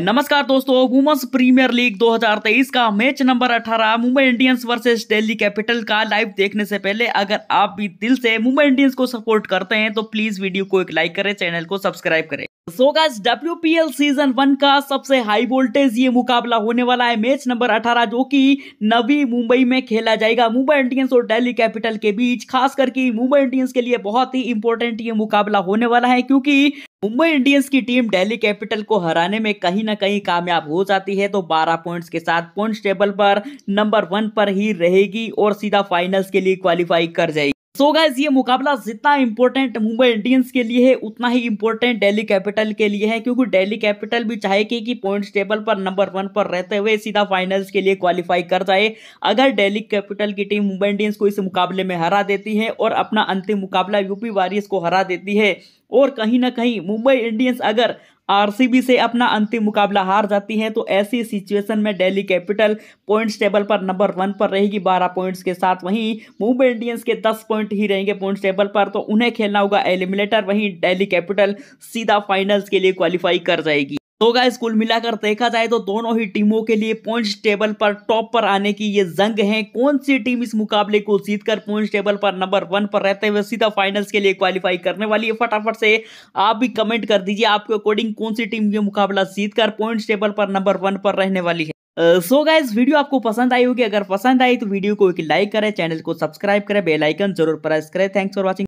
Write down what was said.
नमस्कार दोस्तों women's premiere league 2023 का match number 18 Mumbai Indians versus Delhi capital का लाइव देखने से पहले अगर आप भी दिल से मुंबई इंडियंस को सपोर्ट करते हैं तो प्लीज वीडियो को एक लाइक करें चैनल को सब्सक्राइब करें so guys L season one का सबसे हाई वोल्टेज ये मुकाबला होने वाला है मैच नंबर 18 जो कि नवी मुंबई में खेला जाएगा मुंबई इंडियंस और दिल्ली कैपिटल के बीच खास करके मुंबई इंडियंस के लिए बहुत ही इंपॉर्टेंट ये मुकाबला होने वाला है क्योंकि मुंबई इंडियंस की टीम दिल्ली कैपिटल को हराने में कहीं ना कहीं कामयाब हो जाती है तो 12 पॉइंट्स के साथ पॉइंट्स टेबल पर नंबर वन पर ही रहेगी और सीधा फाइनल्स के लिए क्वालिफाई कर जाएगी सो so गैस ये मुकाबला जितना इम्पोर्टेंट मुंबई इंडियंस के लिए है उतना ही इम्पोर्टेंट दिल्ली कैपिटल के लिए है क्योंकि दिल्ली कैपिटल भी चाहे कि, कि पॉइंट्स टेबल पर नंबर वन पर रहते हुए सीधा फाइनल्स के लिए क्वालिफाई कर जाए अगर दिल्ली कैपिटल की टीम मुंबई इंडियंस को इस मुकाबले में हरा देती है और अपना अंतिम मुकाबला यूपी वारियर्स को हरा देती है और कहीं ना कहीं मुंबई इंडियंस अगर आरसीबी से अपना अंतिम मुकाबला हार जाती है तो ऐसी सिचुएशन में डेली कैपिटल पॉइंट्स टेबल पर नंबर वन पर रहेगी बारह पॉइंट्स के साथ वहीं मुंबई इंडियंस के दस पॉइंट ही रहेंगे पॉइंट्स टेबल पर तो उन्हें खेलना होगा एलिमिनेटर वहीं डेली कैपिटल सीधा फाइनल्स के लिए क्वालिफाई कर जाएगी तो गाइज कुल मिलाकर देखा जाए तो दोनों ही टीमों के लिए पॉइंट्स टेबल पर टॉप पर आने की ये जंग है कौन सी टीम इस मुकाबले को कर पॉइंट्स टेबल पर नंबर वन पर रहते हुए सीधा फाइनल्स के लिए क्वालिफाई करने वाली है फटाफट से आप भी कमेंट कर दीजिए आपके अकॉर्डिंग कौन सी टीम ये मुकाबला कर पॉइंट्स टेबल पर नंबर वन पर रहने वाली है so uh, guys so video आपको पसंद आई होगी अगर पसंद आई तो वीडियो को एक लाइक करें चैनल को सब्सक्राइब करें बेल आइकन जरूर प्रेस करें थैंक्स फॉर वाचिंग